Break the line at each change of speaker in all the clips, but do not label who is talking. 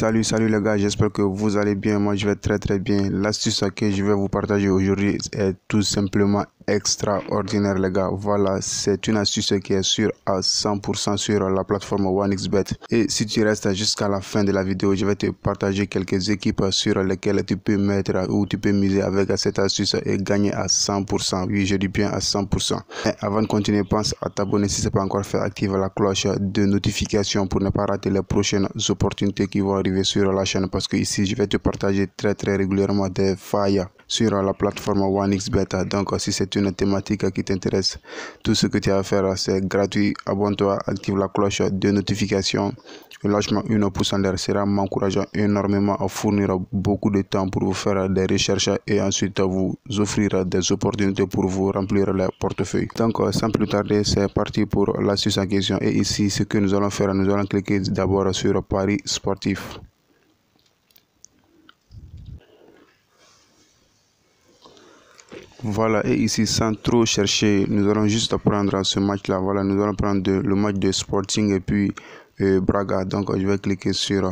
Salut, salut les gars, j'espère que vous allez bien. Moi, je vais très très bien. L'astuce que je vais vous partager aujourd'hui est tout simplement extraordinaire les gars. Voilà, c'est une astuce qui est sûre à 100% sur la plateforme OneXBet. Et si tu restes jusqu'à la fin de la vidéo, je vais te partager quelques équipes sur lesquelles tu peux mettre ou tu peux miser avec cette astuce et gagner à 100%. Oui, je dis bien à 100%. avant de continuer, pense à t'abonner si ce n'est pas encore fait. Active la cloche de notification pour ne pas rater les prochaines opportunités qui vont arriver sur la chaîne parce que ici, je vais te partager très très régulièrement des failles sur la plateforme One X Beta Donc, si c'est une thématique qui t'intéresse, tout ce que tu as à faire, c'est gratuit. Abonne-toi, active la cloche de notification. lâche une pouce en l'air, sera m'encourage énormément à fournir beaucoup de temps pour vous faire des recherches et ensuite à vous offrir des opportunités pour vous remplir le portefeuille. Donc, sans plus tarder, c'est parti pour la suite en question. Et ici, ce que nous allons faire, nous allons cliquer d'abord sur Paris sportif. Voilà, et ici, sans trop chercher, nous allons juste prendre ce match-là. Voilà, nous allons prendre le match de Sporting et puis euh, Braga. Donc, je vais cliquer sur euh,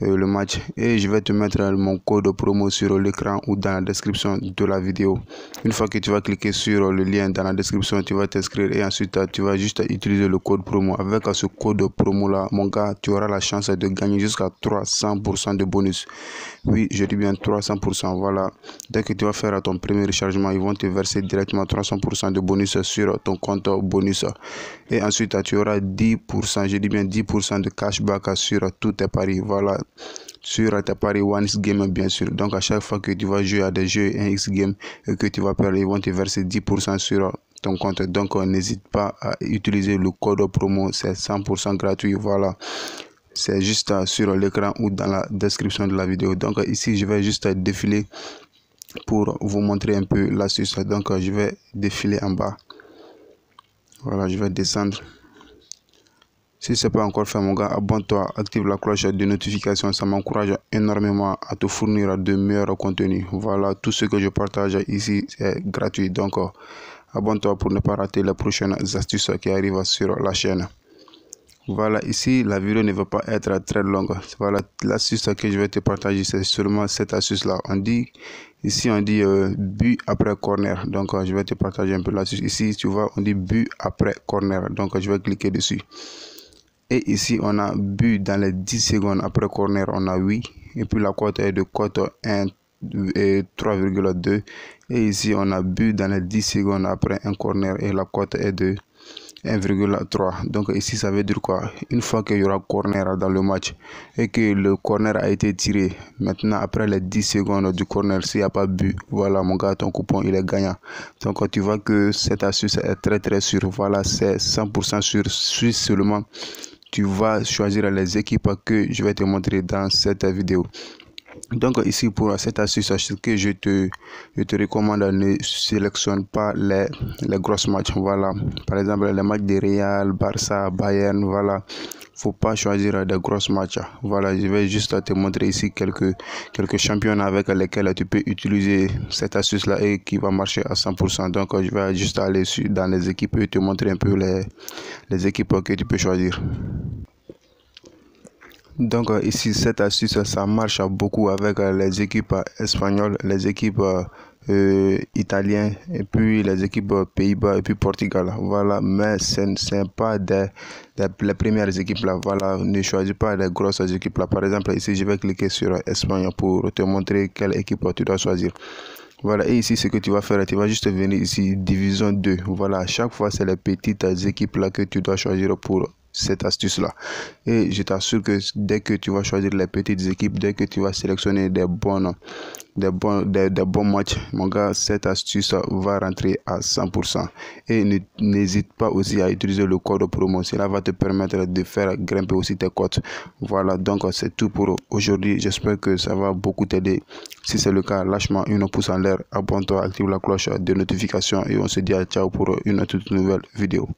euh, le match et je vais te mettre mon code promo sur l'écran ou dans la description de la vidéo une fois que tu vas cliquer sur le lien dans la description tu vas t'inscrire et ensuite euh, tu vas juste utiliser le code promo avec ce code promo là mon gars tu auras la chance de gagner jusqu'à 300% de bonus oui je dis bien 300% voilà dès que tu vas faire ton premier rechargement ils vont te verser directement 300% de bonus sur ton compte bonus et ensuite tu auras 10% je dis bien 10% de cashback sur tous tes paris voilà sur ta pari One X Game, bien sûr. Donc, à chaque fois que tu vas jouer à des jeux 1X Game et que tu vas perdre, ils vont te verser 10% sur ton compte. Donc, euh, n'hésite pas à utiliser le code promo, c'est 100% gratuit. Voilà c'est juste euh, sur l'écran ou dans la description de la vidéo. Donc euh, ici, je vais juste défiler pour vous montrer un peu l'astuce. Donc je vais défiler en bas. Voilà, je vais descendre. Si ce n'est pas encore fait, mon gars, abonne-toi, active la cloche de notification, ça m'encourage énormément à te fournir de meilleurs contenus. Voilà, tout ce que je partage ici est gratuit, donc euh, abonne-toi pour ne pas rater les prochaines astuces qui arrivent sur la chaîne. Voilà, ici la vidéo ne va pas être très longue. Voilà, l'astuce que je vais te partager, c'est seulement cette astuce-là. On dit, ici on dit euh, but après corner. Donc euh, je vais te partager un peu l'astuce. Ici, tu vois, on dit but après corner. Donc je vais cliquer dessus. Et ici, on a bu dans les 10 secondes après corner, on a 8. Et puis la cote est de cote 1 et 3,2. Et ici, on a bu dans les 10 secondes après un corner et la cote est de 1,3. Donc ici, ça veut dire quoi Une fois qu'il y aura corner dans le match et que le corner a été tiré, maintenant après les 10 secondes du corner, s'il n'y a pas bu voilà mon gars, ton coupon, il est gagnant. Donc tu vois que cette astuce est très très sûre. Voilà, c'est 100% sûr, suis seulement tu vas choisir les équipes que je vais te montrer dans cette vidéo. Donc ici pour cette astuce, que je te, je te recommande ne sélectionne pas les, les grosses matchs. Voilà. Par exemple les matchs de Real, Barça, Bayern, voilà. Faut pas choisir des grosses matchs. Voilà, je vais juste te montrer ici quelques, quelques avec lesquels tu peux utiliser cette astuce-là et qui va marcher à 100%. Donc, je vais juste aller dans les équipes et te montrer un peu les, les équipes que tu peux choisir. Donc euh, ici, cette astuce, euh, ça marche beaucoup avec euh, les équipes espagnoles, les équipes euh, italiennes, et puis les équipes Pays-Bas, et puis Portugal. Voilà, mais ce n'est pas des, les premières équipes là. Voilà, ne choisis pas les grosses équipes là. Par exemple, ici, je vais cliquer sur Espagne pour te montrer quelle équipe tu dois choisir. Voilà, et ici, ce que tu vas faire, tu vas juste venir ici, division 2. Voilà, à chaque fois, c'est les petites équipes là que tu dois choisir pour cette astuce-là. Et je t'assure que dès que tu vas choisir les petites équipes, dès que tu vas sélectionner des bonnes des bons, des, bons matchs, mon gars, cette astuce va rentrer à 100%. Et n'hésite pas aussi à utiliser le code promo. Cela va te permettre de faire grimper aussi tes cotes. Voilà, donc c'est tout pour aujourd'hui. J'espère que ça va beaucoup t'aider. Si c'est le cas, lâche-moi une pouce en l'air, abonne-toi, active la cloche de notification et on se dit à ciao pour une toute nouvelle vidéo.